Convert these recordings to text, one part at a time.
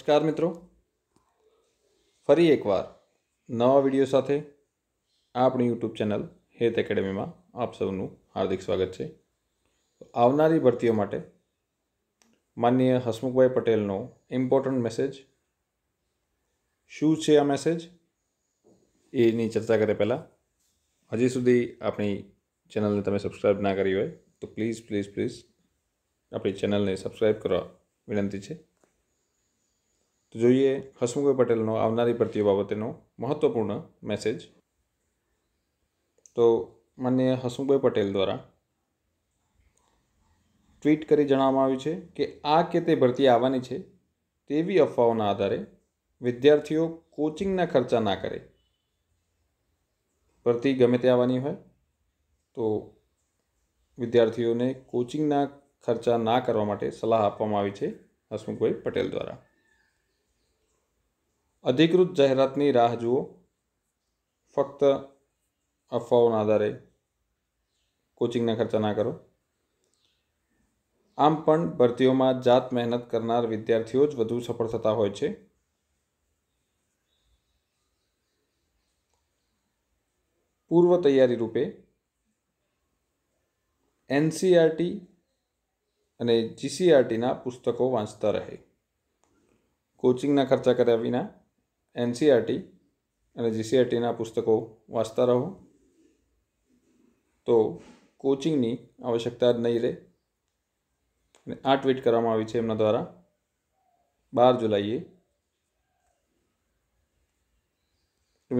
નમસ્કાર મિત્રો ફરી એકવાર નવા વિડીયો સાથે આપણી યુટ્યુબ ચેનલ હેત એકેડેમીમાં આપ સૌનું હાર્દિક સ્વાગત છે આવનારી ભરતીઓ માટે માનનીય હસમુખભાઈ પટેલનો ઇમ્પોર્ટન્ટ મેસેજ શું છે આ મેસેજ એની ચર્ચા કરે પહેલાં હજી સુધી આપણી ચેનલને તમે સબસ્ક્રાઈબ ના કરી હોય તો પ્લીઝ પ્લીઝ પ્લીઝ આપણી ચેનલને સબસ્ક્રાઈબ કરવા વિનંતી છે તો જોઈએ હસમુખભાઈ પટેલનો આવનારી ભરતી બાબતેનો મહત્ત્વપૂર્ણ મેસેજ તો માન્ય હસમુખભાઈ પટેલ દ્વારા ટ્વીટ કરી જણાવવામાં આવ્યું છે કે આ કે તે ભરતી આવવાની છે તેવી અફવાઓના આધારે વિદ્યાર્થીઓ કોચિંગના ખર્ચા ના કરે ભરતી ગમે તે આવવાની હોય તો વિદ્યાર્થીઓને કોચિંગના ખર્ચા ના કરવા માટે સલાહ આપવામાં આવી છે હસમુખભાઈ પટેલ દ્વારા અધિકૃત જાહેરાતની રાહ જુઓ ફક્ત અફવાઓના આધારે કોચિંગના ખર્ચા ના કરો આમ પણ ભરતીઓમાં જાત મહેનત કરનાર વિદ્યાર્થીઓ જ વધુ સફળ થતા હોય છે પૂર્વ તૈયારી રૂપે એનસીઆરટી અને જીસીઆરટીના પુસ્તકો વાંચતા રહે કોચિંગના ખર્ચા કર્યા વિના એનસીઆરટી અને જીસીઆરટીના પુસ્તકો વાંચતા રહો તો કોચિંગની આવશ્યકતા જ નહીં રહે અને આ ટ્વીટ કરવામાં આવી છે એમના દ્વારા બાર જુલાઈએ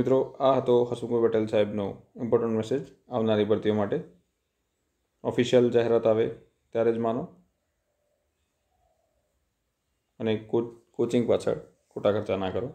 મિત્રો આ હતો હસમુખ પટેલ સાહેબનો ઇમ્પોર્ટન્ટ મેસેજ આવનારી ભરતીઓ માટે ઓફિશિયલ જાહેરાત આવે ત્યારે જ માનો અને કોચિંગ પાછળ ખોટા ખર્ચા ના કરો